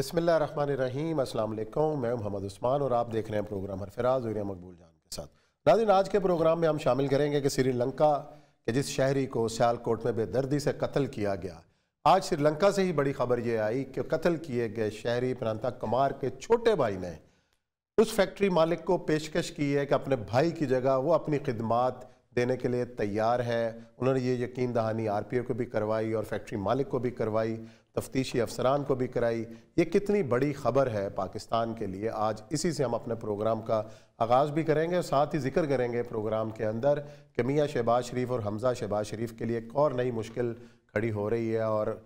बसमीम अल्लाम मैं मोहम्मद उस्मान और आप देख रहे हैं प्रोग्राम हर फ़राज और मकबूल जान के साथ नाजिन आज के प्रोग्राम में हम शामिल करेंगे कि श्रीलंका के जिस शहरी को सियालकोट में बेदर्दी से कत्ल किया गया आज श्रीलंका से ही बड़ी खबर ये आई कि कत्ल किए गए शहरी प्रांता कुमार के छोटे भाई ने उस फैक्ट्री मालिक को पेशकश की है कि अपने भाई की जगह वो अपनी खिदमत देने के लिए तैयार है उन्होंने ये यकीन दहानी आर पी ओ को भी करवाई और फैक्ट्री मालिक को भी करवाई तफ्तीशी अफसरान को भी कराई ये कितनी बड़ी खबर है पाकिस्तान के लिए आज इसी से हम अपने प्रोग्राम का आगाज़ भी करेंगे और साथ ही जिक्र करेंगे प्रोग्राम के अंदर कि मियाँ शहबाज शरीफ और हमज़ा शहबाज शरीफ के लिए एक और नई मुश्किल खड़ी हो रही है और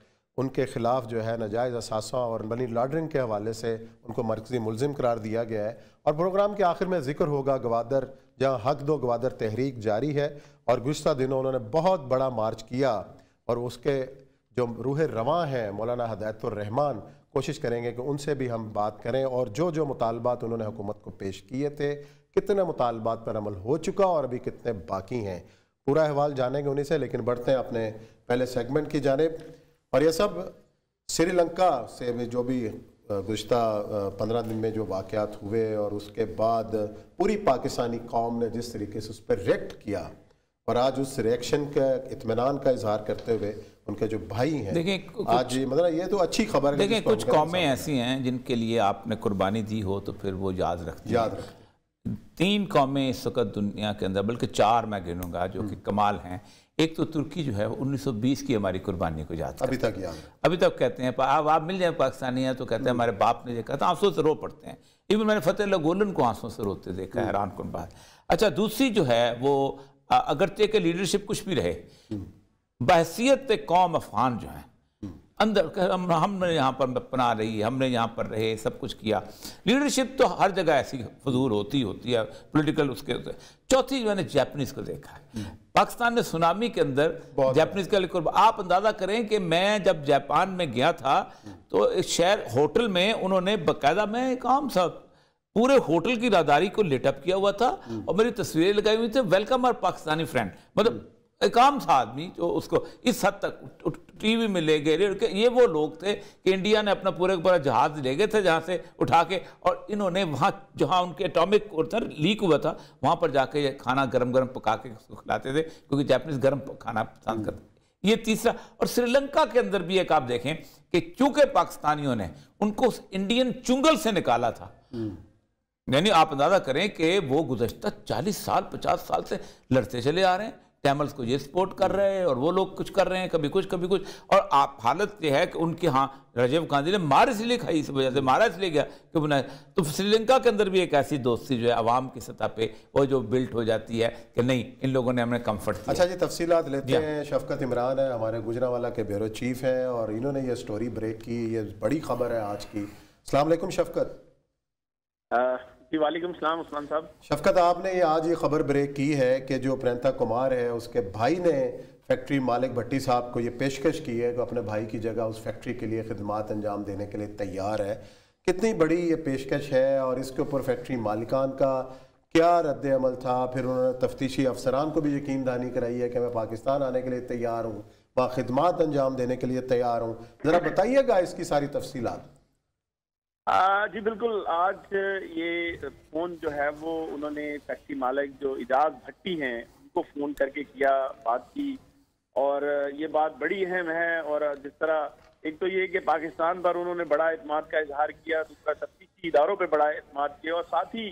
उनके ख़िलाफ़ जो है नजायज़ असासा और मनी लॉन्ड्रिंग के हवाले से उनको मरकज़ी मुलम करार दिया गया है और प्रोग्राम के आखिर में जिक्र होगा गवादर जहाँ हक दो गवादर तहरीक जारी है और गुज्त दिनों उन्होंने बहुत बड़ा मार्च किया और उसके जो रूह रवा हैं मौलाना हदायतुररहमान कोशिश करेंगे कि उनसे भी हम बात करें और जो जो मुतालबात उन्होंने हुकूमत को पेश किए थे कितने मुतालबात पर अमल हो चुका और अभी कितने बाकी हैं पूरा अहवाल जानेंगे उन्हीं से लेकिन बढ़ते हैं अपने पहले सेगमेंट की जानब और यह सब श्रीलंका से भी जो भी गुज्त पंद्रह दिन में जो वाक़ात हुए और उसके बाद पूरी पाकिस्तानी कौम ने जिस तरीके से उस पर रिएक्ट किया और आज उस रिएक्शन का इतमान का इजहार करते हुए उनके जो भाई है देखिए आज मतलब ये तो अच्छी खबर है देखिए कुछ कौमें ऐसी हैं जिनके लिए आपने कुर्बानी दी हो तो फिर वो याद रखती याद रख तीन कौमें इस वक्त दुनिया के अंदर बल्कि चार मैं गिनूंगा जो कि हम्म। कमाल हैं एक तो तुर्की जो है 1920 की हमारी कुर्बानी को याद अभी तक याद अभी तक कहते हैं आप आप मिल जाए पाकिस्तानी हैं तो कहते हैं हम्म। हमारे बाप ने देखा था आंसू से रो पड़ते हैं इवन मैंने फतेह गोलन को आंसू से रोते देखा है हम्म। हैरान कन बात अच्छा दूसरी जो है वो अगरचे के लीडरशिप कुछ भी रहे बहसीत कौम अफगान जो हैं अंदर हम हमने यहाँ पर अपना रही हमने यहाँ पर रहे सब कुछ किया लीडरशिप तो हर जगह ऐसी फजूर होती होती है पॉलिटिकल उसके चौथी मैंने जापनीज को देखा है हम्म। पाकिस्तान ने सुनामी के अंदर जापनीज का लिखो आप अंदाज़ा करें कि मैं जब जापान में गया था तो एक शहर होटल में उन्होंने बाकायदा में एक आम साहब पूरे होटल की रादारी को लेटअप किया हुआ था हम्म। और मेरी तस्वीरें लगाई हुई थी वेलकम आर पाकिस्तानी फ्रेंड मतलब एक आम सा आदमी जो उसको इस हद तक टीवी में ले गए ये वो लोग थे कि इंडिया ने अपना पूरे पूरा जहाज ले गए थे जहाँ से उठा के और इन्होंने वहाँ जहाँ उनके एटॉमिक उधर लीक हुआ था वहाँ पर जाके ये खाना गर्म गर्म पका के उसको खिलाते थे क्योंकि जापनीज गर्म खाना पसंद करते ये तीसरा और श्रीलंका के अंदर भी एक आप देखें कि चूंकि पाकिस्तानियों ने उनको उस इंडियन चुंगल से निकाला था हम्म। यानी आप अंदाजा करें कि वो गुजशत चालीस साल पचास साल से लड़ते चले आ रहे हैं चैमल्स को ये सपोर्ट कर रहे हैं और वो लोग कुछ कर रहे हैं कभी कुछ कभी कुछ और आप हालत ये है कि उनके हाँ राजीव गांधी ने मार इसलिए खाई इस वजह से मारा इसलिए गया कि बुना तो श्रीलंका के अंदर भी एक ऐसी दोस्ती जो है आवाम की सतह पे वो जो बिल्ट हो जाती है कि नहीं इन लोगों ने हमें कम्फर्ट अच्छा जी तफसीत लेते हाँ। हैं शफकत इमरान है हमारे गुजरावाला के ब्यूरो चीफ हैं और इन्होंने ये स्टोरी ब्रेक की ये बड़ी खबर है आज की अलमकुम शफकत हाँ। शफकत आपने ये आज ये खबर ब्रेक की है कि जो प्रियंता कुमार है उसके भाई ने फैक्ट्री मालिक भट्टी साहब को ये पेशकश की है कि अपने भाई की जगह उस फैक्ट्री के लिए खदमात अंजाम देने के लिए तैयार है कितनी बड़ी ये पेशकश है और इसके ऊपर फैक्ट्री मालिकान का क्या रद्द अमल था फिर उन्होंने तफ्तीशी अफसरान को भी यकीन दानी कराई है कि मैं पाकिस्तान आने के लिए तैयार हूँ वहाँ खदमात अंजाम देने के लिए तैयार हूँ ज़रा बताइएगा इसकी सारी तफसीत जी बिल्कुल आज ये फोन जो है वो उन्होंने फैक्ट्री मालिक जो इजाज भट्टी हैं उनको फोन करके किया बात की और ये बात बड़ी अहम है और जिस तरह एक तो ये कि पाकिस्तान पर उन्होंने बड़ा अतमाद का इजहार किया दूसरा तफ्तीशी इदारों पर बड़ा एतम किया और साथ ही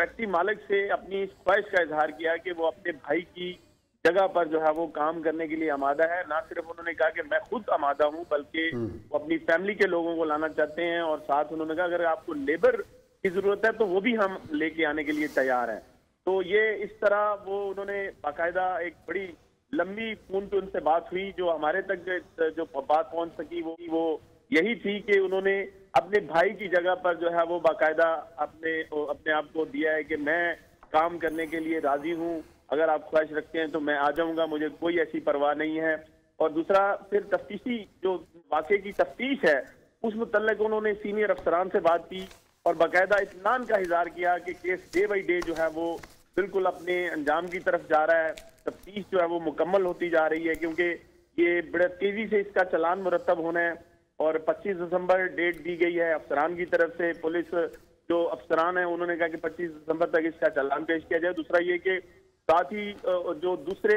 फैक्ट्री मालिक से अपनी इस ख्वाहिश का इजहार किया कि वो अपने भाई की जगह पर जो है वो काम करने के लिए आमादा है ना सिर्फ उन्होंने कहा कि मैं खुद आमादा हूँ बल्कि हम्म। वो अपनी फैमिली के लोगों को लाना चाहते हैं और साथ उन्होंने कहा अगर आपको लेबर की जरूरत है तो वो भी हम लेके आने के लिए तैयार हैं तो ये इस तरह वो उन्होंने बाकायदा एक बड़ी लंबी फोन पे उनसे बात हुई जो हमारे तक जो बात पहुंच सकी वो वो यही थी कि उन्होंने अपने भाई की जगह पर जो है वो बाकायदा अपने अपने आप को दिया है कि मैं काम करने के लिए राजी हूँ अगर आप ख्वाहिश रखते हैं तो मैं आ जाऊंगा मुझे कोई ऐसी परवाह नहीं है और दूसरा फिर तफ्तीशी जो वाकई की तफ्तीश है उस मुतलक उन्होंने सीनियर अफसरान से बात की और बाकायदा इतमान का इजहार किया कि केस डे बाई डे जो है वो बिल्कुल अपने अंजाम की तरफ जा रहा है तफ्तीश जो है वो मुकम्मल होती जा रही है क्योंकि ये बड़े तेज़ी से इसका चलान मुरतब होना है और 25 दिसंबर डेट दी गई है अफसरान की तरफ से पुलिस जो अफसरान है उन्होंने कहा कि 25 दिसंबर तक इसका चलान पेश किया जाए दूसरा ये कि साथ ही जो दूसरे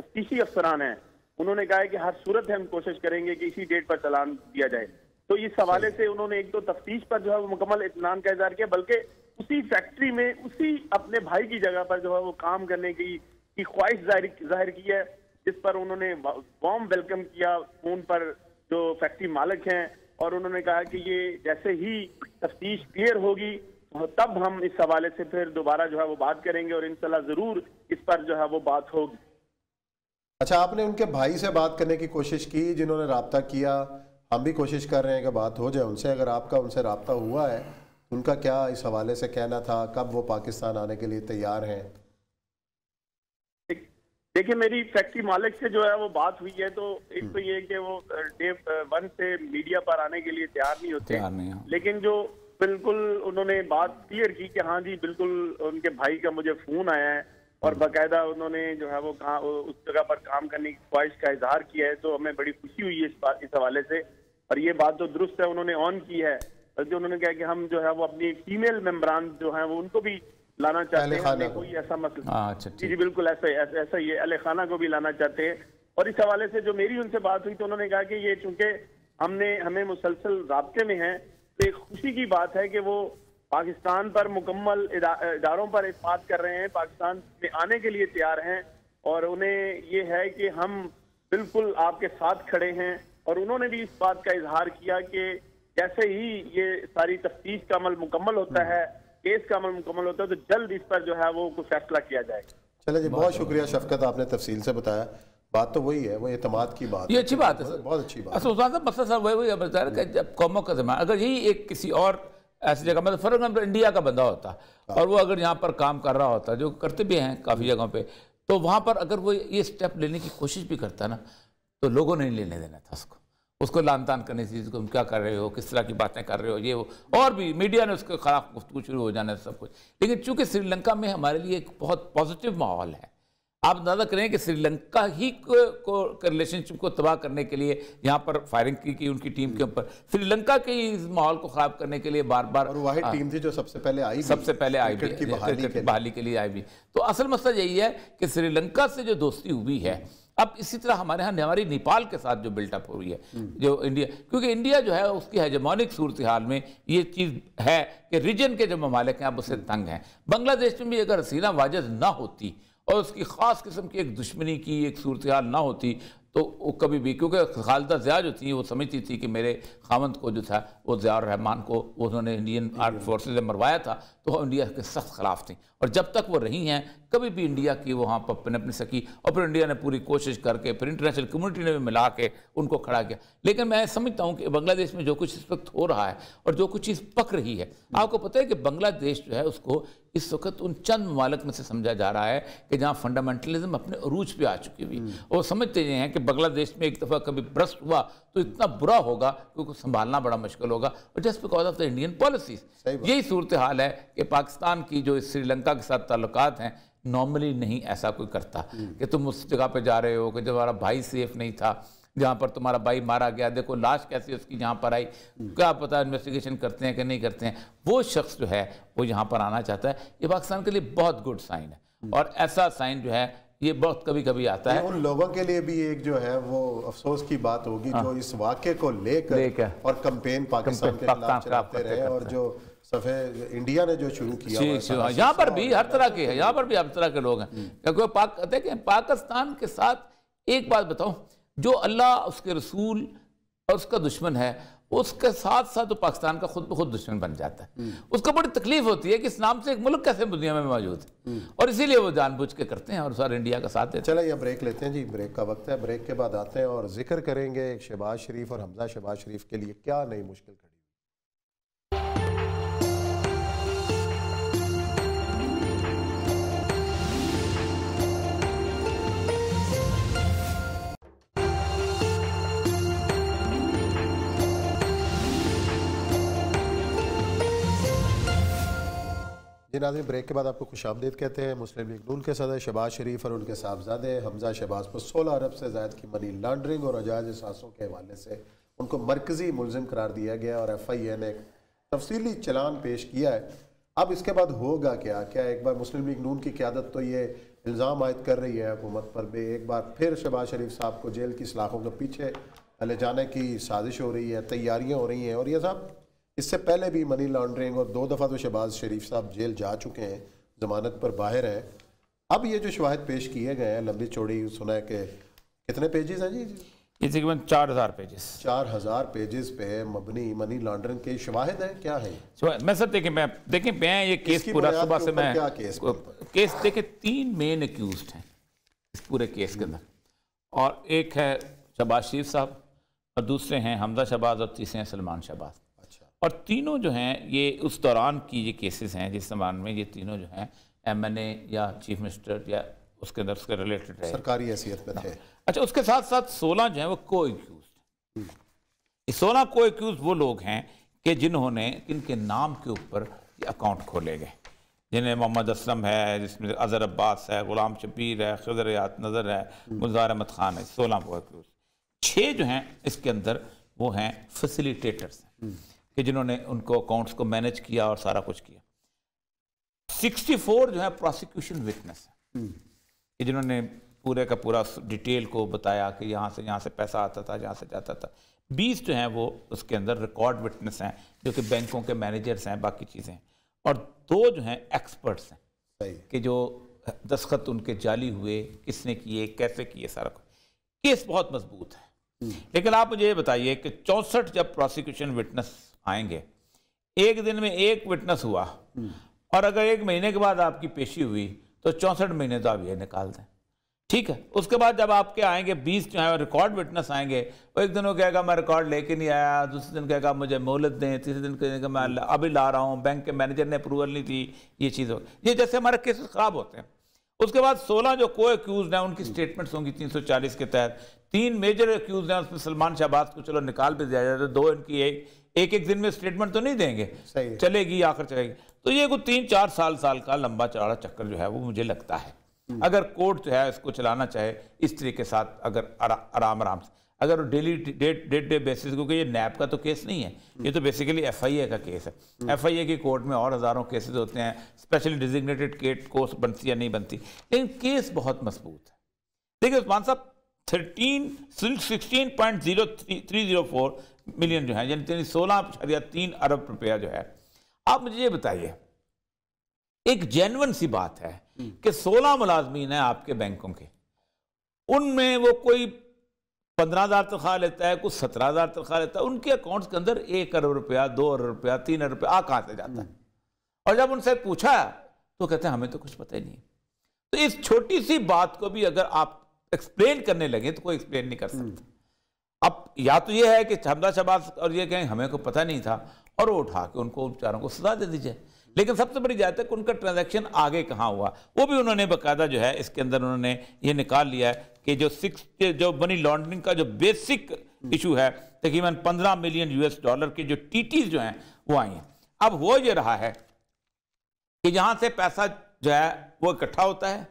तफ्तीशी अफसरान हैं उन्होंने कहा है कि हर सूरत हम कोशिश करेंगे कि इसी डेट पर चलान दिया जाए तो इस हवाले से उन्होंने एक तो तफ्तीश पर जो है वो मुकम्मल इतमान का इजहार किया बल्कि उसी फैक्ट्री में उसी अपने भाई की जगह पर जो है वो काम करने की की ख्वाहिश जाहिर की है जिस पर उन्होंने वॉम वेलकम किया फोन पर जो फैक्ट्री मालिक हैं और उन्होंने कहा कि ये जैसे ही तफ्तीश क्लियर होगी तो तब हम इस हवाले से फिर दोबारा जो है वो बात करेंगे और इन जरूर इस पर जो है वो बात होगी अच्छा आपने उनके भाई से बात करने की कोशिश की जिन्होंने रबता किया हम भी कोशिश कर रहे हैं कि बात हो जाए उनसे अगर आपका उनसे रबता हुआ है उनका क्या इस हवाले से कहना था कब वो पाकिस्तान आने के लिए तैयार हैं देखिए मेरी फैक्ट्री मालिक से जो है वो बात हुई है तो एक तो हम्म। ये कि वो डे वन से मीडिया पर आने के लिए तैयार नहीं होते नहीं हाँ। लेकिन जो बिल्कुल उन्होंने बात क्लियर की कि हाँ जी बिल्कुल उनके भाई का मुझे फोन आया है और बाकायदा उन्होंने जो है वो कहा उस जगह पर काम करने की ख्वाहिश का इजहार किया है तो हमें बड़ी खुशी हुई है इस बात इस हवाले से और ये बात जो दुरुस्त है उन्होंने ऑन की है बल्कि उन्होंने कहा कि हम जो है वो अपनी फीमेल मेम्बरान जो है वो उनको भी लाना चाहते हैं कोई ऐसा मसला मतलब हाँ, अच्छा, जी जी बिल्कुल ऐसा ऐसा ही है अले खाना को भी लाना चाहते हैं और इस हवाले से जो मेरी उनसे बात हुई तो उन्होंने कहा कि ये चूंकि हमने हमें मुसलसल रबते में है तो एक खुशी की बात है कि वो पाकिस्तान पर मुकम्मल इदारों पर इस बात कर रहे हैं पाकिस्तान में आने के लिए तैयार हैं और उन्हें ये है कि हम बिल्कुल आपके साथ खड़े हैं और उन्होंने भी इस बात का इजहार किया कि जैसे ही ये सारी तफ्तीश का अमल मुकम्मल होता है केस का अमल मुकम्मल होता है तो जल्द इस पर जो है वो कुछ फैसला किया जाएगा चले जी बहुत शुक्रिया शफकत आपने तफसील से बताया बात तो वही है वो एतमाद की बात ये अच्छी बात है सर बहुत अच्छी बात मसला सर वही वही जब कौमों का जमा अगर यही एक किसी और ऐसी जगह मतलब फॉर एग्जाम्पल मतलब इंडिया का बंदा होता हाँ। और वो अगर यहाँ पर काम कर रहा होता जो करते भी हैं काफ़ी जगहों पे तो वहाँ पर अगर वो ये स्टेप लेने की कोशिश भी करता ना तो लोगों ने लेने देना था उसको उसको तान करने चीज़ को क्या कर रहे हो किस तरह की बातें कर रहे हो ये वो और भी मीडिया ने उसके खिलाफ गुफ्तु शुरू हो जाना सब कुछ लेकिन चूंकि श्रीलंका में हमारे लिए एक बहुत पॉजिटिव माहौल है आप अंदाजा करें कि श्रीलंका ही को, को, को रिलेशनशिप को तबाह करने के लिए यहाँ पर फायरिंग की गई उनकी टीम के ऊपर श्रीलंका के इस माहौल को खराब करने के लिए बार बार और वही टीम हाँ। थी जो सबसे पहले आई सबसे पहले आई भी बहाली के, लिए आई भी तो असल मसला यही है कि श्रीलंका से जो दोस्ती हुई है अब इसी तरह हमारे यहाँ हमारी नेपाल के साथ जो बिल्टअप हो रही है हम्म। जो इंडिया क्योंकि इंडिया जो है उसकी हेजमोनिक सूरत हाल में ये चीज़ है कि रीजन के जो ममालिक हैं अब उससे तंग हैं बांग्लादेश में भी अगर हसीना वाजद ना होती और उसकी ख़ास किस्म की एक दुश्मनी की एक सूरत हाल ना होती तो वो कभी भी क्योंकि खालदा ज़िया जो थी वो समझती थी कि मेरे खामंद को जो था वो ज़िया रहमान को उन्होंने इंडियन आर्म फोर्सेज ने मरवाया था तो वो इंडिया के सख्त खिलाफ थी और जब तक वो रही हैं कभी भी इंडिया की वहाँ पर पनप अपनी सकी और फिर इंडिया ने पूरी कोशिश करके फिर इंटरनेशनल कम्यूनिटी ने भी मिला के उनको खड़ा किया लेकिन मैं समझता हूँ कि बांग्लादेश में जो कुछ इस वक्त हो रहा है और जो कुछ चीज़ पक रही है हम्म। आपको पता है कि बांग्लादेश जो है उसको इस वक्त उन चंद ममालक में से समझा जा रहा है कि जहाँ फंडामेंटलिज्म अपने अरूज पे आ चुकी हुई और हम्म। समझते ये हैं कि बांग्लादेश में एक दफ़ा कभी भ्रष्ट हुआ तो इतना बुरा होगा कि उसको संभालना बड़ा मुश्किल होगा और just because of the Indian policies यही सूरत हाल है कि पाकिस्तान की जो श्रीलंका के साथ ताल्लुक हैं नॉर्मली नहीं ऐसा कोई करता हम्म। कि तुम उस जगह पर जा रहे हो कि जब हमारा भाई सेफ नहीं था जहाँ पर तुम्हारा भाई मारा गया देखो लाश कैसे उसकी यहाँ पर आई क्या पता इन्वेस्टिगेशन करते हैं कि नहीं करते हैं वो शख्स जो है वो यहाँ पर आना चाहता है ये पाकिस्तान के लिए बहुत गुड साइन है हम्म। और ऐसा साइन जो है ये बहुत कभी कभी आता है उन लोगों के लिए भी एक जो है वो अफसोस की बात होगी हाँ। जो इस वाक्य को लेकर ले और कंपेन पाकिस्तान के खिलाफ चलाते रहे और जो सफ़े इंडिया ने जो शुरू किया यहाँ पर भी हर तरह के यहाँ पर भी हर तरह के लोग हैं हम्म। क्योंकि पाकिस्तान के साथ एक बात बताऊँ जो अल्लाह उसके रसूल और उसका दुश्मन है उसके साथ साथ तो पाकिस्तान का खुद ब खुद दुश्मन बन जाता है हम्म। उसको बड़ी तकलीफ होती है कि इस नाम से एक मुल्क कैसे दुनिया में मौजूद है हम्म। और इसीलिए वो जानबूझ के करते हैं और सारे इंडिया का साथ देते चलो ये ब्रेक लेते हैं जी ब्रेक का वक्त है ब्रेक के बाद आते हैं और जिक्र करेंगे शहबाज शरीफ और हमजा शहबाज शरीफ के लिए क्या नई मुश्किल नाजन ब्रेक के बाद आपको खुश आमदेद कहते हैं मुस्लिम लीग नून के सदर शबाज़ शरीफ और उनके साहबजादे हमजा शहबाज पर सोलह अरब से जायद की मनी लॉन्ड्रिंग और अजाज़ असासों के हवाले से उनको मरकजी मुलजिम करार दिया गया और एफ आई ए ने एक तफसीली चलान पेश किया है अब इसके बाद होगा क्या क्या एक बार मुस्लिम लीग नून की क्यादत तो ये इल्ज़ाम आयद कर रही है हुकूमत पर भी एक बार फिर शहबाज शरीफ साहब को जेल की सलाखों के पीछे ले जाने की साजिश हो रही है तैयारियाँ हो रही हैं और यह साहब इससे पहले भी मनी लॉन्ड्रिंग और दो दफ़ा तो शहबाज शरीफ साहब जेल जा चुके हैं ज़मानत पर बाहर हैं अब ये जो शवाहद पेश किए गए हैं लंबी चौड़ी सुना है कि कितने पेजेस हैं जी ये तकरीबन चार हज़ार पेजेस चार हज़ार पेजेस पे मबनी मनी लॉन्ड्रिंग के शवाहद हैं क्या है मैं सर देखिए मैं देखिए मैं ये केस पूरा सुबह से मैं क्या केस केस देखिए तीन मेन एक्यूज हैं इस पूरे केस के अंदर और एक है शहबाज शरीफ साहब और दूसरे हैं हमजा शहबाज और तीसरे हैं सलमान शहबाज और तीनों जो हैं ये उस दौरान की ये केसेस हैं जिस जमान में ये तीनों जो हैं एम एन ए या चीफ मिनिस्टर या उसके अंदर उसके रिलेटेड है सरकारी हैसियत पर है हाँ। अच्छा उसके साथ साथ सोलह जो हैं वो को एक्यूज हम्म। सोलह को एक्यूज वो लोग हैं कि जिन्होंने इनके नाम के ऊपर अकाउंट खोले गए जिन्हें मोहम्मद असलम है जिसमें अजहर अब्बास है ग़ुलाम शबीर है खजर यात नज़र है गुलजार हम्म। अहमद ख़ान है सोलह को एक्यूज छः जो हैं इसके अंदर वो हैं फैसिलिटेटर्स हैं हम्म। कि जिन्होंने उनको अकाउंट्स को मैनेज किया और सारा कुछ किया 64 जो है प्रोसिक्यूशन विटनेस है कि जिन्होंने पूरे का पूरा डिटेल को बताया कि यहाँ से यहाँ से पैसा आता था यहाँ से जाता था बीस जो हैं वो उसके अंदर रिकॉर्ड विटनेस हैं जो कि बैंकों के मैनेजर्स हैं बाकी चीज़ें हैं और दो जो हैं एक्सपर्ट्स हैं कि जो दस्खत उनके जाली हुए किसने किए कैसे किए सारा कुछ केस बहुत मजबूत है हम्म। लेकिन आप मुझे ये बताइए कि चौंसठ जब प्रोसिक्यूशन विटनेस आएंगे एक दिन में एक विटनेस हुआ और अगर एक महीने के बाद आपकी पेशी हुई तो चौंसठ महीने तो आप ये निकाल दें ठीक है उसके बाद जब आपके आएंगे बीस जो है रिकॉर्ड विटनेस आएंगे वो एक दिन वो कहेगा मैं रिकॉर्ड लेके नहीं आया दूसरे दिन कहेगा मुझे मोहलत दें तीसरे दिन कहेगा मैं अभी ला रहा हूँ बैंक के मैनेजर ने अप्रूवल नहीं दी ये चीज़ हो ये जैसे हमारे केसेस ख़राब होते हैं उसके बाद 16 जो को एक्यूज हैं उनकी स्टेटमेंट्स होंगी 340 के तहत तीन मेजर एक्यूज हैं उसमें सलमान शहबाज को चलो निकाल भी दिया जाता है दो इनकी एक एक एक दिन में स्टेटमेंट तो नहीं देंगे चलेगी आखिर चलेगी तो ये कुछ तीन चार साल साल का लंबा चौड़ा चक्कर जो है वो मुझे लगता है हम्म। अगर कोर्ट जो है इसको चलाना चाहे इस तरीके साथ अगर आराम आराम से अगर daily date date day basis क्योंकि ये नैप का तो केस नहीं है हम्म। ये तो बेसिकली एफआईए का केस है एफआईए हम्म। की कोर्ट में और हज़ारों केसेस होते हैं स्पेशली डिजिग्नेटेड केट कोर्स बनती या नहीं बनती लेकिन केस बहुत मजबूत है देखिए उस्मान साहब thirteen sixteen point zero three zero four million जो है यानी सोलह अशारिया तीन अरब रुपया जो है आप मुझे ये बताइए एक जेनवन सी बात है हम्म। कि सोलह मुलाजमीन है आपके बैंकों के उनमें वो कोई पंद्रह हज़ार तनख्वाह लेता है कुछ सत्रह हज़ार तनख्वाह लेता है उनके अकाउंट्स के अंदर एक अरब रुपया दो अरब रुपया तीन अरब रुपया आ कहाँ से जाता है हम्म। और जब उनसे पूछा तो कहते हैं हमें तो कुछ पता ही नहीं तो इस छोटी सी बात को भी अगर आप एक्सप्लेन करने लगे तो कोई एक्सप्लेन नहीं कर सकता हम्म। अब या तो यह है कि हमदा शहबाज और ये कहें हमें को पता नहीं था और वो उठा के उनको उपचारों को सजा दे दीजिए लेकिन सबसे बड़ी जाए तक उनका ट्रांजैक्शन आगे कहाँ हुआ वो भी उन्होंने बकायदा जो है इसके अंदर उन्होंने ये निकाल लिया है कि जो सिक्स जो मनी लॉन्ड्रिंग का जो बेसिक इशू है तकरीबन पंद्रह मिलियन यूएस डॉलर के जो टीटीज जो हैं वो आई हैं अब वो ये रहा है कि जहाँ से पैसा जो है वो इकट्ठा होता है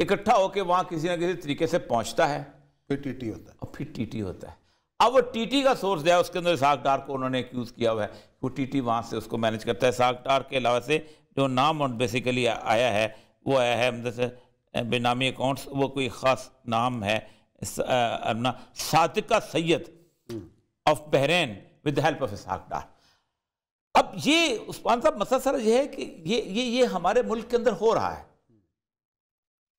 इकट्ठा होकर वहाँ किसी ना किसी तरीके से पहुँचता है फिर टी होता है और फिर टी होता है अब वो टीटी का सोर्स दिया उसके अंदर साग डार को उन्होंने एक्यूज़ किया हुआ है वो टीटी वहाँ से उसको मैनेज करता है साग डार के अलावा से जो नाम बेसिकली आया है वो आया है जैसे मतलब बेनामी अकाउंट्स वो कोई ख़ास नाम है अपना Sadiqa Syed of Bahrain with the help of Ishaq Dar अब ये उस्मान साहब मसला सर यह है कि ये ये ये हमारे मुल्क के अंदर हो रहा है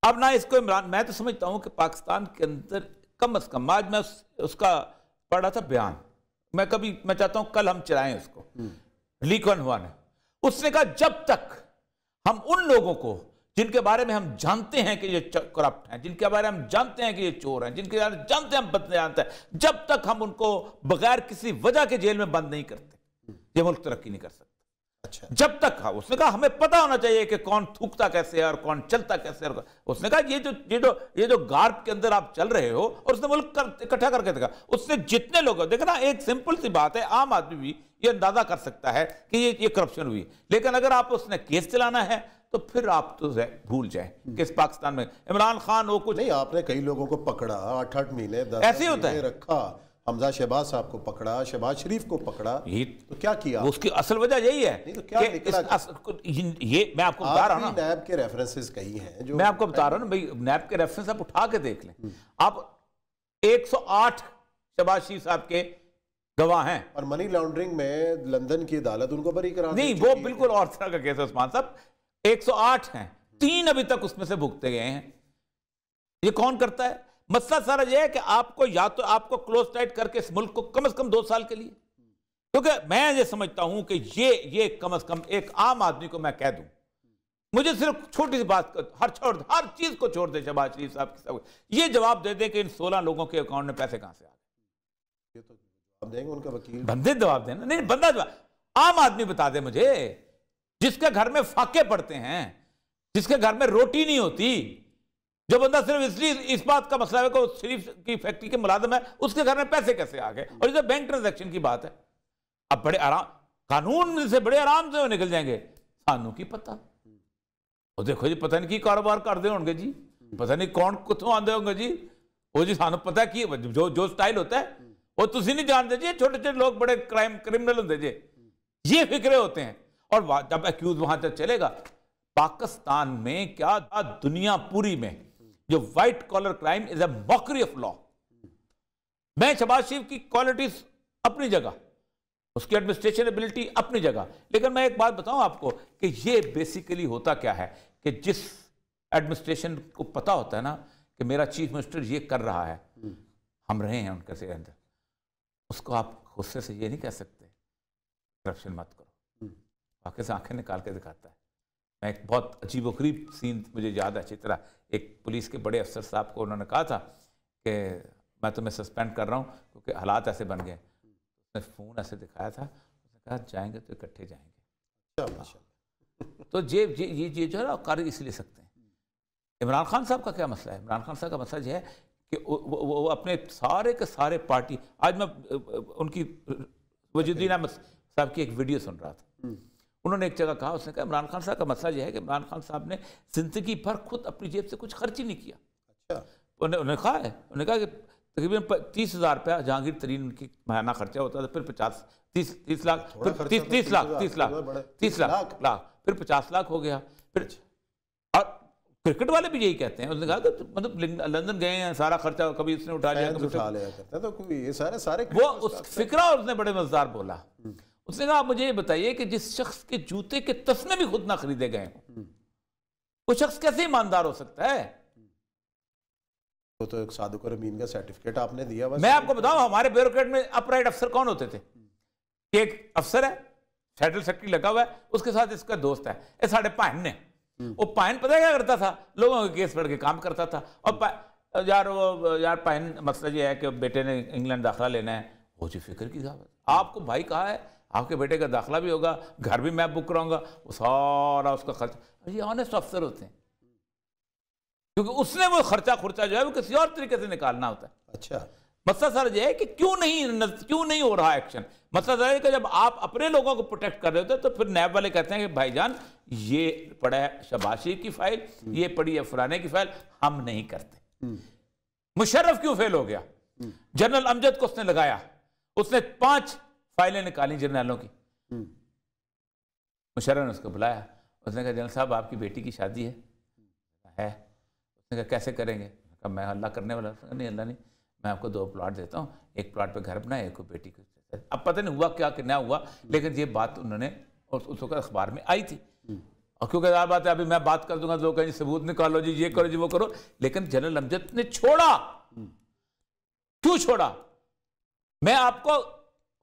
अब ना इसको इमरान मैं तो समझता हूँ कि पाकिस्तान के अंदर कम अज़ कम आज मैं उस, उसका पढ़ा था बयान मैं कभी मैं चाहता हूं कल हम चलाएं उसको वन हुआ ने उसने कहा जब तक हम उन लोगों को जिनके बारे में हम जानते हैं कि ये करप्ट हैं जिनके बारे में हम जानते हैं कि ये चोर हैं जिनके बारे में जानते हैं हम बंद जानते हैं जब तक हम उनको बगैर किसी वजह के जेल में बंद नहीं करते ये मुल्क तरक्की नहीं कर सकते अच्छा। जब तक कहा उसने कहा हमें पता होना चाहिए कि कौन थूकता कैसे है और कौन चलता कैसे है उसने कहा ये जो ये जो ये जो गार्ड के अंदर आप चल रहे हो और उसने मुल्क इकट्ठा करके देखा उसने जितने लोग देखना एक सिंपल सी बात है आम आदमी भी ये अंदाजा कर सकता है कि ये ये करप्शन हुई लेकिन अगर आप उसने केस चलाना है तो फिर आप तो भूल जाए किस पाकिस्तान में इमरान खान वो कुछ नहीं आपने कई लोगों को पकड़ा आठ आठ महीने ऐसे होता है रखा हमजा शहबाज साहब को पकड़ा शहबाज शरीफ को पकड़ा ये तो क्या किया उसकी असल वजह यही है नहीं तो क्या निकला अस, ये, ये मैं आपको बता रहा हूँ कही हैं जो मैं आपको बता रहा हूँ ना भाई नैब के रेफरेंस आप उठा के देख लें हम्म। आप 108 शहबाज शरीफ साहब के गवाह हैं और मनी लॉन्ड्रिंग में लंदन की अदालत उनको बरी करा नहीं वो बिल्कुल और तरह का केस है उस्मान साहब 108 हैं तीन अभी तक उसमें से भुगते गए हैं ये कौन करता है मसला सारा यह है कि आपको या तो आपको क्लोज टाइट करके इस मुल्क को कम अज कम दो साल के लिए क्योंकि मैं ये समझता हूं कि ये ये कम अज कम एक आम आदमी को मैं कह दूं मुझे सिर्फ छोटी सी बात कर, हर छोड़ हर चीज को छोड़ दे शहबाज शरीफ साहब की सब ये जवाब दे दें कि इन सोलह लोगों के अकाउंट में पैसे कहां से आ गए तो जवाब देंगे उनका वकील बंदे जवाब देना नहीं बंदा जवाब आम आदमी बता दे मुझे जिसके घर में फाके पड़ते हैं जिसके घर में रोटी नहीं होती जो बंदा सिर्फ इसलिए इस बात का मसला है कि शरीफ की फैक्ट्री के मुलाजम है उसके घर में पैसे कैसे आ गए और इसे बैंक ट्रांजेक्शन की बात है अब बड़े आराम कानून से बड़े आराम से निकल जाएंगे सानू की पता और देखो जी पता नहीं की कारोबार करते होंगे जी पता नहीं कौन कितों आते होंगे जी वो जी सानू पता की जो जो स्टाइल होता है वो तुम नहीं जानते जी छोटे छोटे लोग बड़े क्राइम क्रिमिनल होंगे जी ये फिक्रे होते हैं और जब एक्यूज वहां तक चलेगा पाकिस्तान में क्या दुनिया पूरी में जो white collar crime is a mockery of law मैं शबाज शरीफ की क्वालिटीज अपनी जगह उसकी एडमिनिस्ट्रेशन एबिलिटी अपनी जगह लेकिन मैं एक बात बताऊं आपको कि ये बेसिकली होता क्या है कि जिस एडमिनिस्ट्रेशन को पता होता है ना कि मेरा चीफ मिनिस्टर ये कर रहा है हम रहे हैं उनके से अंदर उसको आप गुस्से से ये नहीं कह सकते करप्शन मत करो वाकई हम्म। से आंखें निकाल के दिखाता है मैं एक बहुत अजीब वरीब सीन मुझे याद है अच्छी तरह एक पुलिस के बड़े अफसर साहब को उन्होंने कहा था कि मैं तुम्हें सस्पेंड कर रहा हूँ क्योंकि हालात ऐसे बन गए उसने फ़ोन ऐसे दिखाया था उसने कहा जाएंगे तो इकट्ठे जाएंगे हाँ। तो ये ये ये जो है ना कार्य इसलिए सकते हैं इमरान खान साहब का क्या मसला है इमरान खान साहब का मसला यह है कि वो, वो, वो अपने सारे के सारे पार्टी आज मैं उनकी वजुद्दीन अहमद साहब की एक वीडियो सुन रहा था हम्म। उन्होंने एक जगह कहा उसने कहा इमरान खान साहब का मसला यह है कि इमरान खान साहब ने जिंदगी भर खुद अपनी जेब से कुछ खर्च ही नहीं किया अच्छा उन्हें उन्हें कहा है उन्होंने कहा कि तकरीबन तीस हज़ार रुपया जहांगीर तरीन उनकी महाना खर्चा होता था फिर पचास तीस तीस लाख फिर तो तीस तीस लाख तीस लाख तीस लाख लाख फिर पचास लाख हो गया फिर अच्छा। और क्रिकेट वाले भी यही कहते हैं उसने कहा कि मतलब लंदन गए हैं सारा खर्चा कभी उसने उठा लिया तो वो उस फिक्रा उसने बड़े मजेदार बोला हम्म। उसने कहा आप मुझे ये बताइए कि जिस शख्स के जूते के तस्ने भी खुद ना खरीदे गए हों हम्म। वो शख्स कैसे ईमानदार हो सकता है तो, एक साधु अमीन का सर्टिफिकेट आपने दिया मैं आपको बताऊं हमारे ब्यूरोक्रेट में अपराइट अफसर कौन होते थे एक अफसर है सेंट्रल सेक्रेटरी लगा हुआ है उसके साथ इसका दोस्त है ये साढ़े पाइन ने हम्म। वो पाइन पता क्या करता था लोगों के केस पढ़ के काम करता था और यार वो यार पाइन मसला ये है कि बेटे ने इंग्लैंड दाखिला लेना है वो जी फिक्र की साहब आपको भाई कहा है आपके बेटे का दाखला भी होगा घर भी मैं बुक कराऊंगा वो सारा उसका खर्चा ये ऑनेस्ट अफसर होते हैं क्योंकि उसने वो खर्चा खुर्चा जो है वो किसी और तरीके से निकालना होता है अच्छा मसला सर यह है कि क्यों नहीं क्यों नहीं हो रहा एक्शन मसला सर है कि जब आप अपने लोगों को प्रोटेक्ट कर रहे होते तो फिर नैब वाले कहते हैं कि भाईजान ये पड़ा है शबाशी की फाइल हम्म। ये पड़ी है फुराने की फाइल हम नहीं करते हम्म। मुशर्रफ क्यों फेल हो गया हम्म। जनरल अमजद को उसने लगाया उसने पांच फाइलें निकाली जर्नैलों की हम्म। मुशर्रा ने उसको बुलाया उसने कहा जनरल साहब आपकी बेटी की शादी है है उसने कहा कैसे करेंगे कहा मैं अल्लाह करने वाला नहीं अल्लाह नहीं मैं आपको दो प्लाट देता हूँ एक प्लाट पर घर बनाए एक को बेटी को अब पता नहीं हुआ क्या कि ना हुआ लेकिन ये बात उन्होंने उस वक्त अखबार में आई थी हम्म। और क्योंकि ज़्यादा बात है अभी मैं बात कर दूंगा लोग कहीं सबूत निकालो जी ये करो जी वो करो लेकिन जनरल अमजद ने छोड़ा हम्म। क्यों छोड़ा मैं आपको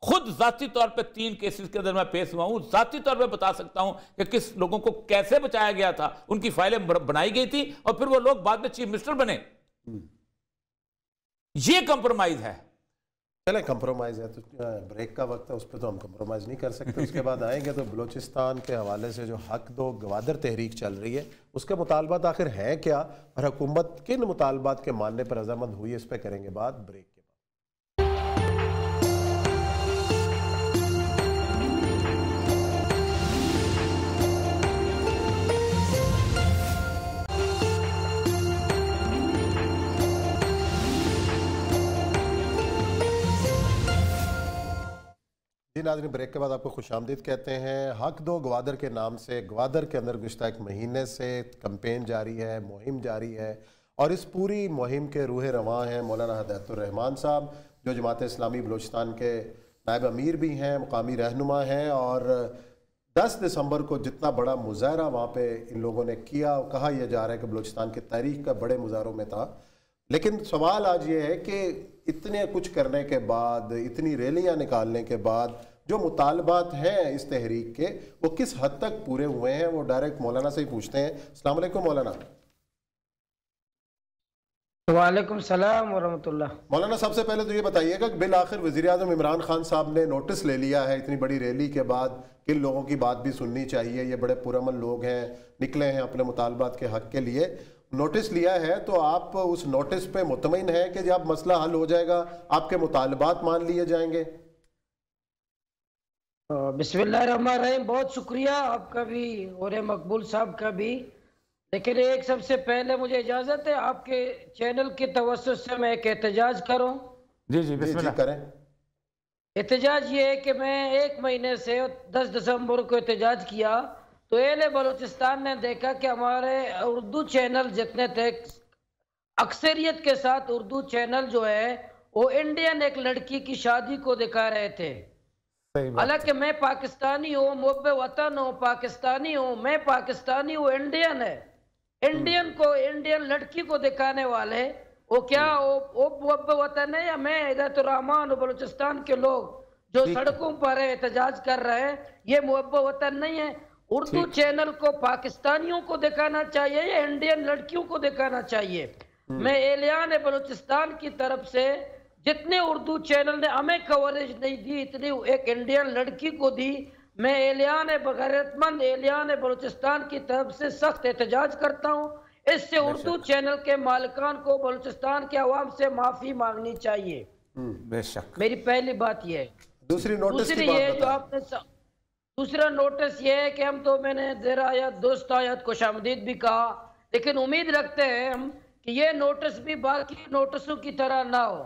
खुद जाती तौर पे तीन केसेस के अंदर मैं पेश हुआ हूं जाती तौर पे बता सकता हूं कि किस लोगों को कैसे बचाया गया था उनकी फाइलें बनाई गई थी और फिर वो लोग बाद में चीफ मिनिस्टर बने हम्म। ये कंप्रोमाइज है चले कंप्रोमाइज है तो ब्रेक का वक्त है उस पर तो हम कंप्रोमाइज़ नहीं कर सकते उसके बाद आएंगे तो बलोचिस्तान के हवाले से जो हक दो गवादर तहरीक चल रही है उसके मुतालबात आखिर है क्या और हुकूमत किन मुतालबात के मानने पर रजामंद हुई इस पर करेंगे बात ब्रेक के जी नाजरीन ब्रेक के बाद आपको खुश आमदीद कहते हैं हक दो गवादर के नाम से गवादर के अंदर गुज्त एक महीने से कम्पेन जारी है मुहिम जारी है और इस पूरी मुहिम के रूह रवान हैं मौलाना हदायतुररहमान साहब जो जमात इस्लामी बलोचिस्तान के नायब अमीर भी हैं मुकामी रहनुमा हैं और 10 दिसंबर को जितना बड़ा मुजाहरा वहाँ पर इन लोगों ने किया कहा यह जा रहा है कि बलोचिस्तान की तारीख का बड़े मुजाहरों में था लेकिन सवाल आज ये है कि इतने कुछ करने के बाद इतनी रैलियाँ निकालने के बाद जो मुतालबात हैं इस तहरीक के वो किस हद तक पूरे हुए हैं वो डायरेक्ट मौलाना से ही पूछते हैं अलैकुम मौलाना वालेकुम सलाम वरहमतुल्लाह मौलाना सबसे पहले तो ये बताइएगा कि बिल आखिर वजी अजम इमरान खान साहब ने नोटिस ले लिया है इतनी बड़ी रैली के बाद किन लोगों की बात भी सुननी चाहिए ये बड़े पुरमन लोग हैं निकले हैं अपने मुतालबात के हक के लिए नोटिस लिया है तो आप उस नोटिस पे मुतमिन है कि जब मसला हल हो जाएगा आपके मुतालबात मान लिए जाएंगे बिस्मिल्लाह बहुत शुक्रिया आपका भी और मकबूल साहब का भी लेकिन एक सबसे पहले मुझे इजाज़त है आपके चैनल के तवसत से मैं एक एहतजाज करूँ जी जी बिस्मिल्लाह करें एहतजाज ये है कि मैं एक महीने से दस दिसंबर को एहतजाज किया तो एल बलोचिस्तान ने देखा कि हमारे उर्दू चैनल जितने थे अक्सरियत के साथ उर्दू चैनल जो है वो इंडियन एक लड़की की शादी को दिखा रहे थे हालांकि मैं पाकिस्तानी हूँ मोब वतन हूँ पाकिस्तानी हूँ मैं पाकिस्तानी हूँ इंडियन है इंडियन हम्म। को इंडियन लड़की को दिखाने वाले वो क्या हम्म। वो मोब वतन है या मैं इधर तो रामान बलूचिस्तान के लोग जो सड़कों पर एहतजाज कर रहे हैं ये मोहब्बत वतन नहीं है उर्दू चैनल को पाकिस्तानियों को दिखाना चाहिए या इंडियन लड़कियों को दिखाना चाहिए हम्म। मैं एलियान बलूचिस्तान की तरफ से जितने उर्दू चैनल ने हमें कवरेज नहीं दी इतनी एक इंडियन लड़की को दी मैं एलियान बगैरतमंद एलियान बलूचिस्तान की तरफ से सख्त एहतजाज करता हूँ इससे उर्दू चैनल के मालिकान को बलूचिस्तान के आवाम से माफ़ी मांगनी चाहिए हम्म, बेशक मेरी पहली बात यह है दूसरी नोटिस दूसरी की बात ये जो आपने सा... दूसरा नोटिस ये है कि हम तो मैंने ज़र आयत दोस्त आयात खुश आमदीद भी कहा लेकिन उम्मीद रखते हैं हम कि ये नोटिस भी बाकी नोटिसों की तरह ना हो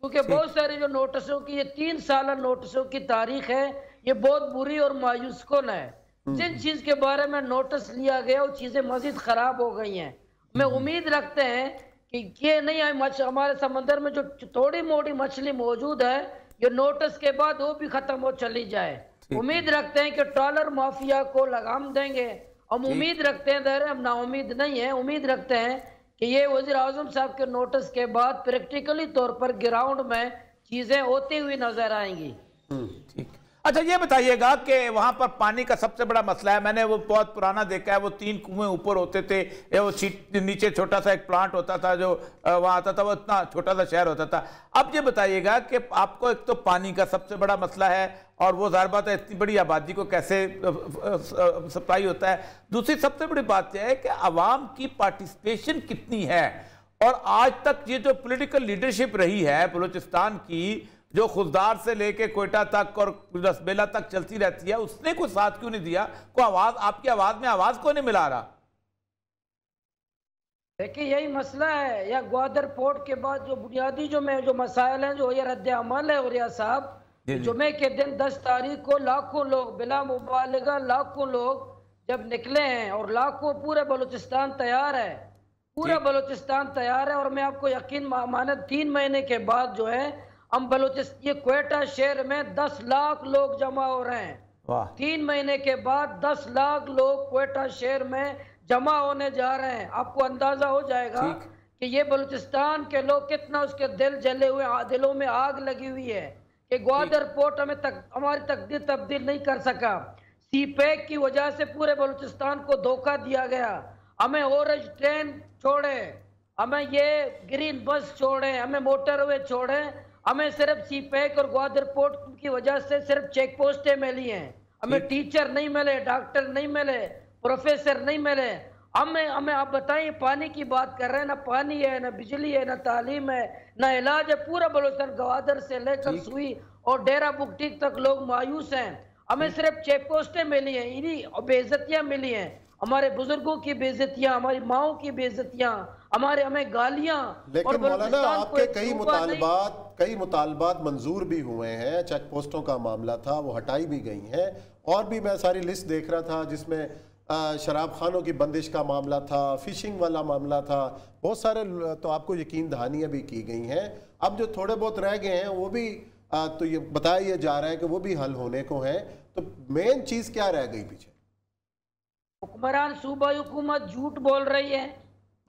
क्योंकि बहुत सारे जो नोटिसों की ये तीन साल नोटिसों की तारीख है ये बहुत बुरी और मायूस कौन है हम्म, जिन हम्म। चीज़ के बारे में नोटिस लिया गया वो चीज़ें मजीद ख़राब हो गई हैं मैं हम्म, उम्मीद रखते हैं कि ये नहीं आई मछ हमारे समंदर में जो थोड़ी मोटी मछली मौजूद है ये नोटिस के बाद वो भी ख़त्म हो चली जाए उम्मीद रखते हैं कि ट्रॉलर माफिया को लगाम देंगे हम उम्मीद रखते हैं दर हम ना उम्मीद नहीं है उम्मीद रखते हैं कि ये वजीर अजम साहब के नोटिस के बाद प्रैक्टिकली तौर पर ग्राउंड में चीज़ें होती हुई नजर आएंगी हम्म, ठीक अच्छा ये बताइएगा कि वहाँ पर पानी का सबसे बड़ा मसला है मैंने वो बहुत पुराना देखा है वो तीन कुएं ऊपर होते थे या वो नीचे छोटा सा एक प्लांट होता था जो वहाँ आता था वो इतना छोटा सा शहर होता था अब ये बताइएगा कि आपको एक तो पानी का सबसे बड़ा मसला है और वो ज़ाहिर बात है इतनी बड़ी आबादी को कैसे सप्लाई होता है दूसरी सबसे बड़ी बात यह है कि आवाम की पार्टिसिपेशन कितनी है और आज तक ये जो पोलिटिकल लीडरशिप रही है बलूचिस्तान की जो खुददार से लेके कोयटा तक और रसबेला तक चलती रहती है उसने कोई साथ क्यों नहीं दिया को आवाज़ आपकी आवाज़ में आवाज़ को नहीं मिला रहा देखिए यही मसला है या ग्वादर पोर्ट के बाद जो बुनियादी जो मैं जो मसाइल हैं जो ये रद्द अमल है और साहब जुमे के दिन दस तारीख को लाखों लोग बिना मुबालगा लाखों लोग जब निकले हैं और लाखों पूरे बलूचिस्तान तैयार है पूरा बलूचिस्तान तैयार है और मैं आपको यकीन माने तीन महीने के बाद जो है हम बलूचिस्तान ये कोयटा शहर में दस लाख लोग जमा हो रहे हैं तीन महीने के बाद दस लाख लोग कोयटा शहर में जमा होने जा रहे हैं आपको अंदाजा हो जाएगा कि ये बलूचिस्तान के लोग कितना उसके दिल जले हुए दिलों में आग लगी हुई है कि ग्वादर पोर्ट हमें तक हमारी तकदीर तब्दील नहीं कर सका पैक की वजह से पूरे बलूचिस्तान को धोखा दिया गया हमें ओरेंज ट्रेन छोड़े हमें ये ग्रीन बस छोड़े हमें मोटर वे छोड़े हमें सिर्फ पैक और ग्वादर पोर्ट की वजह से सिर्फ चेक पोस्टें मिली हैं हमें टीचर नहीं मिले डॉक्टर नहीं मिले प्रोफेसर नहीं मिले अब मैं हमें आप बताएं पानी की बात कर रहे हैं ना पानी है ना बिजली है ना तालीम है ना इलाज है पूरा बलोचन गवादर से लेकर सुई और डेरा बुकटीक तक लोग मायूस हैं हमें सिर्फ पोस्टें मिली हैं इन्हीं बेजतियाँ मिली हैं हमारे बुजुर्गों की बेजतियाँ हमारी माओ की बेजतियाँ हमारे हमें गालियाँ लेकिन मौलाना आपके कई मुतालबात कई मुतालबात मंजूर भी हुए हैं चेक पोस्टों का मामला था वो हटाई भी गई हैं और भी मैं सारी लिस्ट देख रहा था जिसमें शराब खानों की बंदिश का मामला था फिशिंग वाला मामला था बहुत सारे तो आपको यकीन दहानियाँ भी की गई हैं अब जो थोड़े बहुत रह गए हैं वो भी आ, तो ये बताया जा रहा है कि वो भी हल होने को है तो मेन चीज़ क्या रह गई पीछे हुक्मरान सूबा हुकूमत झूठ बोल रही है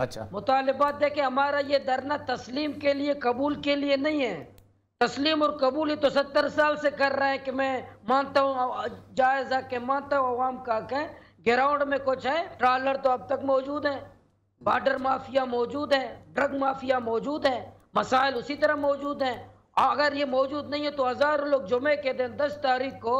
अच्छा मुतालबात है कि हमारा ये धरना तस्लीम के लिए कबूल के लिए नहीं है तस्लीम और कबूल ही तो सत्तर साल से कर रहा है कि मैं मानता हूँ जायज़ा के मानता हूँ अवाम का कहें ग्राउंड में कुछ है ट्रॉलर तो अब तक मौजूद है बॉर्डर माफिया मौजूद है ड्रग माफिया मौजूद है मसाइल उसी तरह मौजूद हैं अगर ये मौजूद नहीं है तो हज़ारों लोग जुमे के दिन दस तारीख को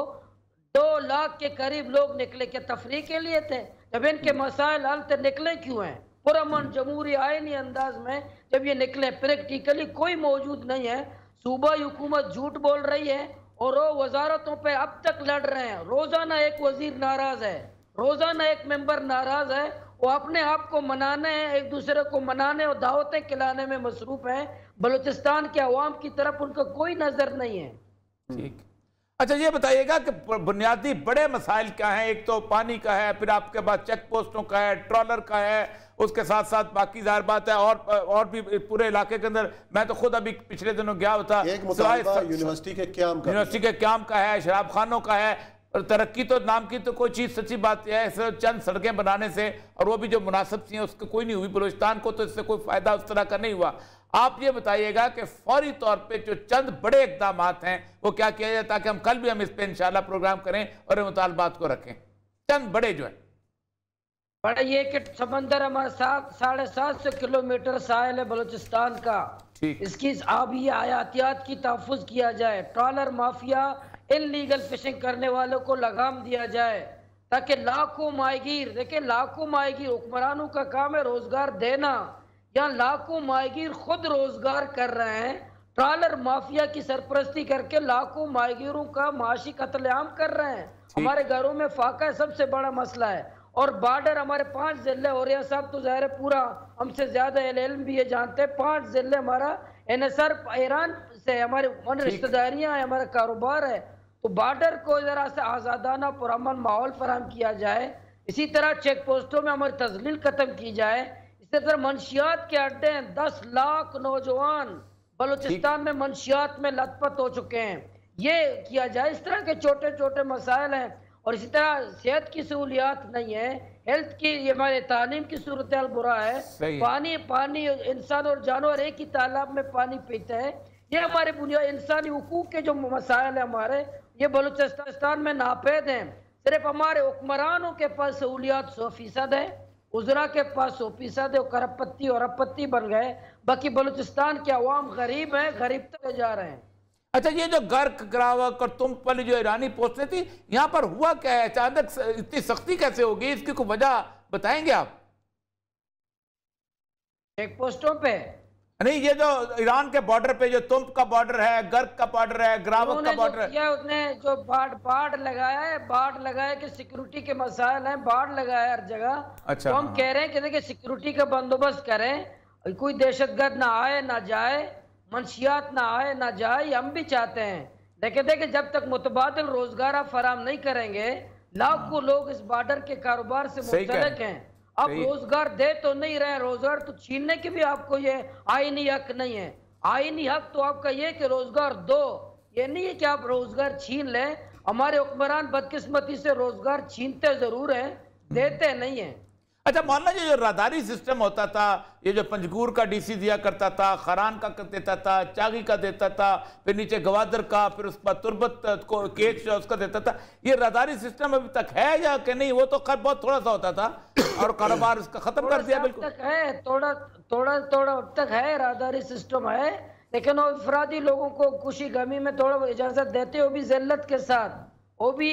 दो लाख के करीब लोग निकले के तफरी के लिए थे जब इनके मसाइल हल निकले क्यों हैं पुरमन जमहूरी आयनी अंदाज में जब ये निकले प्रैक्टिकली कोई मौजूद नहीं है सूबाई हुकूमत झूठ बोल रही है और वो वजारतों पर अब तक लड़ रहे हैं रोज़ाना एक वजीर नाराज़ है रोजाना एक मेंबर नाराज है वो अपने आप को मनाने हैं एक दूसरे को मनाने और दावतें खिलाने में मसरूफ है बलोचिस्तान के अवाम की तरफ उनका कोई नजर नहीं है ठीक अच्छा ये बताइएगा कि बुनियादी बड़े मसाइल क्या हैं एक तो पानी का है फिर आपके पास चेक पोस्टों का है ट्रॉलर का है उसके साथ साथ बाकी जाहिर बात है और और भी पूरे इलाके के अंदर मैं तो खुद अभी पिछले दिनों गया था यूनिवर्सिटी के क्या यूनिवर्सिटी के क्या का है शराब खानों का है और तरक्की तो नाम की तो कोई चीज़ सच्ची बात है ऐसे चंद सड़कें बनाने से और वो भी जो मुनासिब सी हैं उसकी कोई नहीं हुई बलोचिस्तान को तो इससे कोई फ़ायदा उस तरह का नहीं हुआ आप ये बताइएगा कि फौरी तौर पे जो चंद बड़े इकदाम हैं वो क्या किया जाए ताकि हम कल भी हम इस पर इंशाल्लाह प्रोग्राम करें और मुतालबात को रखें चंद बड़े जो हैं बड़ा ये कि समंदर हमारे साथ साढ़े सात सौ किलोमीटर साहल है बलोचिस्तान का इसकी आबी आयातियात की तहफ़ किया जाए ट्रॉलर माफिया इनलीगल फिशिंग करने वालों को लगाम दिया जाए ताकि लाखों माहगीर देखे लाखों माहगीर हुक्मरानों का काम है रोज़गार देना या लाखों माहगीर खुद रोज़गार कर रहे हैं ट्रॉलर माफिया की सरपरस्ती करके लाखों माहगीरों का माशी कतलेआम कर रहे हैं हमारे घरों में फाका है सबसे बड़ा मसला है और बॉर्डर हमारे पांच जिले और रहे साहब तो ज़ाहिर है पूरा हमसे ज़्यादा एल एल भी ये जानते हैं पांच जिले हमारा एन एस आर ईरान से हमारे रिश्तेदारियाँ हैं हमारा कारोबार है तो बॉर्डर को ज़रा सा आज़ादाना पुरान माहौल फराम किया जाए इसी तरह चेक पोस्टों में हमारी तजलील ख़त्म की जाए इसी तरह मंशियात के अड्डे दस लाख नौजवान बलूचिस्तान में मंशियात में लतपत हो चुके हैं ये किया जाए इस तरह के छोटे छोटे मसाइल हैं और इसी तरह सेहत की सहूलियात नहीं है हेल्थ की ये हमारे तालीम की सूरत बुरा है पानी पानी इंसान और जानवर एक ही तालाब में पानी पीते हैं ये हमारे बुनियाद इंसानी हकूक के जो मसाइल है हमारे ये बलूचिस्तान में नापेद हैं सिर्फ हमारे हुक्मरानों के पास सहूलियात सौ फीसद है उजरा के पास सौ फीसद है करपत्ती और अपत्ती बन गए बाकी बलूचिस्तान के अवाम गरीब हैं गरीब तक जा रहे हैं अच्छा ये जो गर्क ग्रावक और तुम पर जो ईरानी पोस्टें थी यहाँ पर हुआ क्या है अचानक इतनी सख्ती कैसे होगी इसकी कोई वजह बताएंगे आप चेक पोस्टों पे नहीं ये जो ईरान के बॉर्डर पे जो तुम्प का बॉर्डर है गर्क का बॉर्डर है ग्रावक का बॉर्डर है उसने जो बाढ़ बाढ़ लगाया है बाढ़ लगाया कि सिक्योरिटी के मसाइल हैं बाढ़ लगाया हर जगह अच्छा तो हम कह रहे हैं कि सिक्योरिटी का बंदोबस्त करें कोई दहशतगर्द ना आए ना जाए मंशियात ना आए ना जाए हम भी चाहते हैं लेकिन देखे जब तक मुतबाद रोजगार आप फराम नहीं करेंगे लाखों लोग इस बॉर्डर के कारोबार से मुंसलिक हैं आप रोजगार दे तो नहीं रहे रोजगार तो छीनने की भी आपको ये आईनी हक नहीं है आईनी हक तो आपका ये कि रोजगार दो ये नहीं है कि आप रोजगार छीन लें हमारे हुक्मरान बदकिस्मती से रोजगार छीनते जरूर हैं देते नहीं हैं अच्छा मानना ये जो रादारी सिस्टम होता था ये जो पंजगूर का डीसी दिया करता था खरान का कर देता था चागी का देता था फिर नीचे गवादर का फिर उस पर तुरबत को केच उसका देता था ये रादारी सिस्टम अभी तक है या कि नहीं वो तो खैर बहुत थोड़ा सा होता था और कारोबार उसका खत्म कर दिया बिल्कुल तक है थोड़ा थोड़ा थोड़ा अब तक है रादारी सिस्टम है लेकिन वो इफरादी लोगों को खुशी गमी में थोड़ा इजाजत देते वो भी जिल्लत के साथ वो भी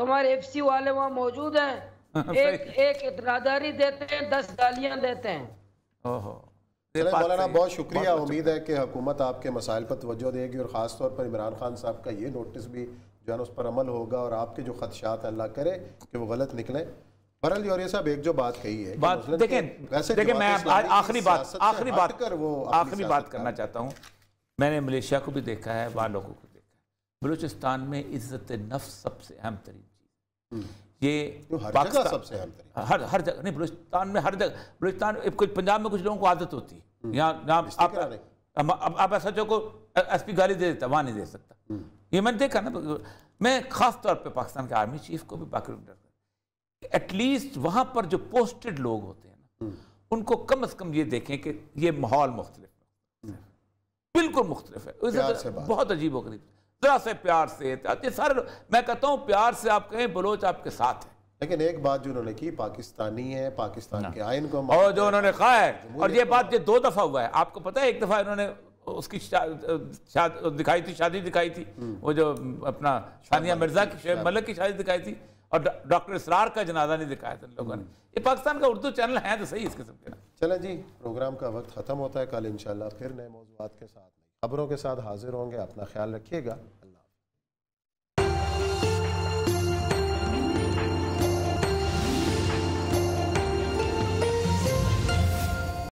हमारे एफ वाले वहाँ मौजूद हैं एक एक रादारी देते हैं दस गालियां देते हैं मौलाना तो बहुत शुक्रिया तो उम्मीद है कि हुकूमत आपके मसाइल पर तवज्जो देगी और ख़ास तौर पर इमरान खान साहब का ये नोटिस भी जो है उस पर अमल होगा और आपके जो खदशात अल्लाह करे कि वो गलत निकलें बरल योरिया साहब एक जो बात कही है बात देखें वैसे देखें मैं आखिरी बात आखिरी बात कर वो आखिरी बात करना चाहता हूँ मैंने मलेशिया को भी देखा है वहाँ लोगों को देखा है बलूचिस्तान में इज़्ज़त नफ्स सबसे अहम तरीन चीज़ हम्म। ये पाकिस्तान सबसे हर हर जगह नहीं बलूचिस्तान में हर जगह बलुचिस्तान कुछ पंजाब में कुछ लोगों को आदत होती है हम्म। यहाँ यहाँ आप अब आप एस को एस पी गाली दे देता वहाँ नहीं दे सकता हम्म। ये मैंने देखा ना मैं खास तौर पे पाकिस्तान के आर्मी चीफ को भी बाकी एटलीस्ट वहाँ पर जो पोस्टेड लोग होते हैं ना हम्म। उनको कम अज कम ये देखें कि ये माहौल मुख्तलिफ बिल्कुल मुख्तलिफ है बहुत अजीब व गरीब ज़रा से प्यार से सर मैं कहता हूँ प्यार से आप कहें बलोच आपके साथ है लेकिन एक बात जो उन्होंने की पाकिस्तानी है पाकिस्तान के आयन को और जो उन्होंने कहा है और ये बात ये दो दफ़ा हुआ है आपको पता है एक दफ़ा इन्होंने उसकी दिखाई थी शादी दिखाई थी हम्म। वो जो अपना शानिया मिर्जा की शेब मलक की शादी दिखाई थी और डॉक्टर इसरार का जनाजा नहीं दिखाया था लोगों ने हम्म। ये पाकिस्तान का उर्दू चैनल है तो सही इस किस्म के चलें जी प्रोग्राम का वक्त ख़त्म होता है कल इनशाला फिर नए मौजूद के साथ खबरों के साथ हाजिर होंगे अपना ख्याल रखिएगा